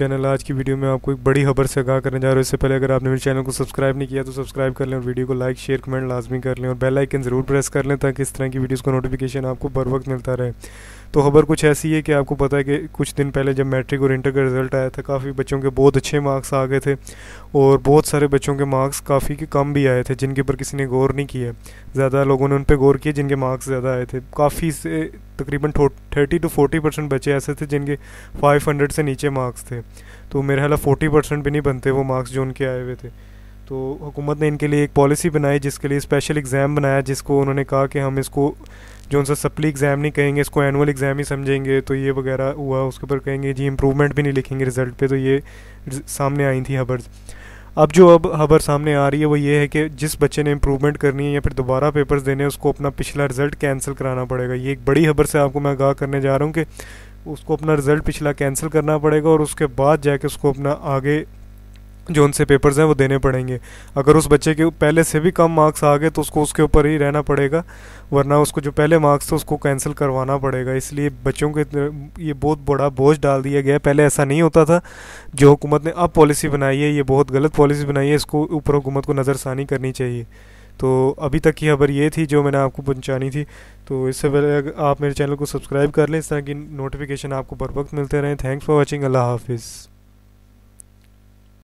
channel आज की video में आपको एक बड़ी खबर से आगाह करने जा रहा हूँ इससे पहले अगर आपने मेरे चैनल को सब्सक्राइब नहीं किया तो सब्सक्राइब कर लें और वीडियो को लाइक शेयर कमेंट लाजमी कर लें और बेल आइकन ज़रूर प्रेस कर लें ताकि इस तरह की वीडियोज़ का नोटिफिकेशन आपको बर वक्त मिलता रहे तो खबर कुछ ऐसी है कि आपको पता है कि कुछ दिन पहले जब मैट्रिक और इंटर का रिज़ल्ट आया था काफ़ी बच्चों के बहुत अच्छे मार्क्स आ गए थे और बहुत सारे बच्चों के मार्क्स काफ़ी के कम भी आए थे जिनके ऊपर किसी ने गौर नहीं किया ज़्यादा लोगों ने उन पर गौर किया जिनके मार्क्स ज़्यादा आए थे काफ़ी से तकरीबन थर्टी टू फोर्टी परसेंट बच्चे ऐसे थे जिनके फाइव हंड्रेड से नीचे मार्क्स थे तो मेरे ख्याल फोर्टी परसेंट भी नहीं बनते वो मार्क्स जो उनके आए हुए थे तो हुकूमत ने इनके लिए एक पॉलिसी बनाई जिसके लिए स्पेशल एग्ज़ाम बनाया जिसको उन्होंने कहा कि हम इसको जो उनसे सप्ली एग्ज़ाम नहीं कहेंगे इसको एनुअल एग्ज़ाम ही समझेंगे तो ये वगैरह हुआ उसके ऊपर कहेंगे जी इम्प्रूवमेंट भी नहीं लिखेंगे रिज़ल्ट पे तो ये सामने आई थी हबर्स अब जो अब खबर सामने आ रही है वो ये है कि जिस बच्चे ने इम्प्रूवमेंट करनी है या फिर दोबारा पेपर्स देने हैं उसको अपना पिछला रिजल्ट कैंसिल कराना पड़ेगा ये एक बड़ी खबर से आपको मैं आगाह करने जा रहा हूँ कि उसको अपना रिज़ल्ट पिछला कैंसिल करना पड़ेगा और उसके बाद जाके उसको अपना आगे जो उनसे पेपर्स हैं वो देने पड़ेंगे अगर उस बच्चे के पहले से भी कम मार्क्स आ गए तो उसको उसके ऊपर ही रहना पड़ेगा वरना उसको जो पहले मार्क्स थे उसको कैंसिल करवाना पड़ेगा इसलिए बच्चों के ये बहुत बड़ा बोझ डाल दिया गया है पहले ऐसा नहीं होता था जो हुकूमत ने अब पॉलिसी बनाई है ये बहुत गलत पॉलिसी बनाई है इसको ऊपर हुकूमत को नज़रसानी करनी चाहिए तो अभी तक की खबर ये थी जो मैंने आपको पहुँचानी थी तो इससे पहले आप मेरे चैनल को सब्सक्राइब कर लें इस तरह की नोटिफिकेशन आपको बर वक्त मिलते रहें थैंक्स फॉर वॉचिंग अल्लाह हाफिज़